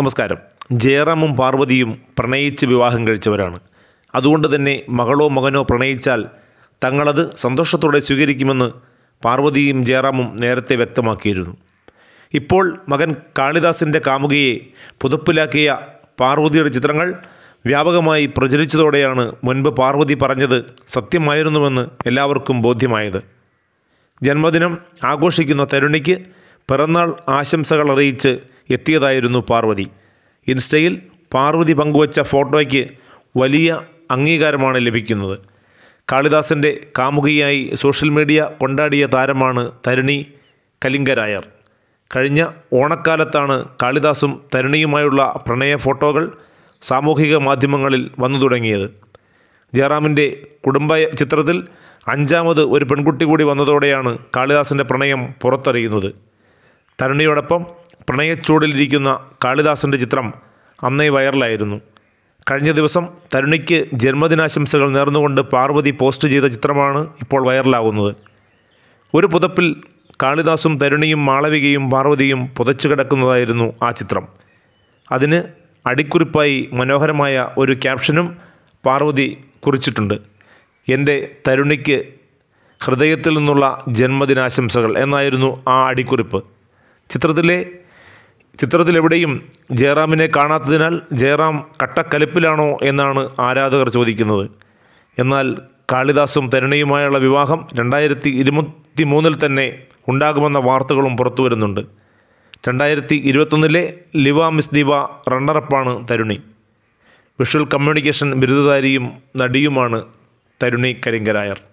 നമസ്കാരം ജയറാമും പാർവതിയും പ്രണയിച്ച് വിവാഹം കഴിച്ചവരാണ് അതുകൊണ്ട് തന്നെ മകളോ മകനോ പ്രണയിച്ചാൽ തങ്ങളത് സന്തോഷത്തോടെ സ്വീകരിക്കുമെന്ന് പാർവതിയും ജയറാമും നേരത്തെ വ്യക്തമാക്കിയിരുന്നു ഇപ്പോൾ മകൻ കാളിദാസിൻ്റെ കാമുകയെ പുതുപ്പിലാക്കിയ പാർവതിയുടെ ചിത്രങ്ങൾ വ്യാപകമായി പ്രചരിച്ചതോടെയാണ് മുൻപ് പാർവതി പറഞ്ഞത് സത്യമായിരുന്നുവെന്ന് എല്ലാവർക്കും ബോധ്യമായത് ജന്മദിനം ആഘോഷിക്കുന്ന തരുണിക്ക് പിറന്നാൾ ആശംസകൾ അറിയിച്ച് എത്തിയതായിരുന്നു പാർവതി ഇൻസ്റ്റയിൽ പാർവതി പങ്കുവച്ച ഫോട്ടോയ്ക്ക് വലിയ അംഗീകാരമാണ് ലഭിക്കുന്നത് കാളിദാസൻ്റെ കാമുകിയായി സോഷ്യൽ മീഡിയ കൊണ്ടാടിയ താരമാണ് തരുണി കലിംഗരായർ കഴിഞ്ഞ ഓണക്കാലത്താണ് കാളിദാസും തരുണിയുമായുള്ള പ്രണയ ഫോട്ടോകൾ സാമൂഹിക മാധ്യമങ്ങളിൽ വന്നു തുടങ്ങിയത് ജയറാമിൻ്റെ കുടുംബ ചിത്രത്തിൽ അഞ്ചാമത് ഒരു പെൺകുട്ടി കൂടി വന്നതോടെയാണ് കാളിദാസിൻ്റെ പ്രണയം പുറത്തറിയുന്നത് തരുണിയോടൊപ്പം പ്രണയച്ചൂടിലിരിക്കുന്ന കാളിദാസൻ്റെ ചിത്രം അന്നേ വൈറലായിരുന്നു കഴിഞ്ഞ ദിവസം തരുണിക്ക് ജന്മദിനാശംസകൾ നേർന്നുകൊണ്ട് പാർവതി പോസ്റ്റ് ചെയ്ത ചിത്രമാണ് ഇപ്പോൾ വൈറലാകുന്നത് ഒരു പുതപ്പിൽ കാളിദാസും തരുണിയും മാളവികയും പാർവതിയും പുതച്ചു കിടക്കുന്നതായിരുന്നു ആ ചിത്രം അതിന് അടിക്കുറിപ്പായി മനോഹരമായ ഒരു ക്യാപ്ഷനും പാർവതി കുറിച്ചിട്ടുണ്ട് എൻ്റെ തരുണിക്ക് ഹൃദയത്തിൽ നിന്നുള്ള ജന്മദിനാശംസകൾ എന്നായിരുന്നു ആ അടിക്കുറിപ്പ് ചിത്രത്തിലെ ചിത്രത്തിലെവിടെയും ജയറാമിനെ കാണാത്തതിനാൽ ജയറാം കട്ടക്കലിപ്പിലാണോ എന്നാണ് ആരാധകർ ചോദിക്കുന്നത് എന്നാൽ കാളിദാസും തരുണയുമായുള്ള വിവാഹം രണ്ടായിരത്തി ഇരുപത്തി മൂന്നിൽ തന്നെ ഉണ്ടാകുമെന്ന വാർത്തകളും പുറത്തു വരുന്നുണ്ട് രണ്ടായിരത്തി ഇരുപത്തൊന്നിലെ ലിവ മിസ് ദിവ റണ്ണറപ്പാണ് തരുണി വിഷ്വൽ കമ്മ്യൂണിക്കേഷൻ ബിരുദധാരിയും നടിയുമാണ് തരുണി കരിങ്കരായർ